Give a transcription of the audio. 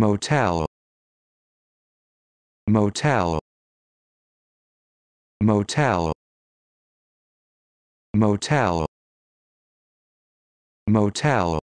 motel motel motel motel motel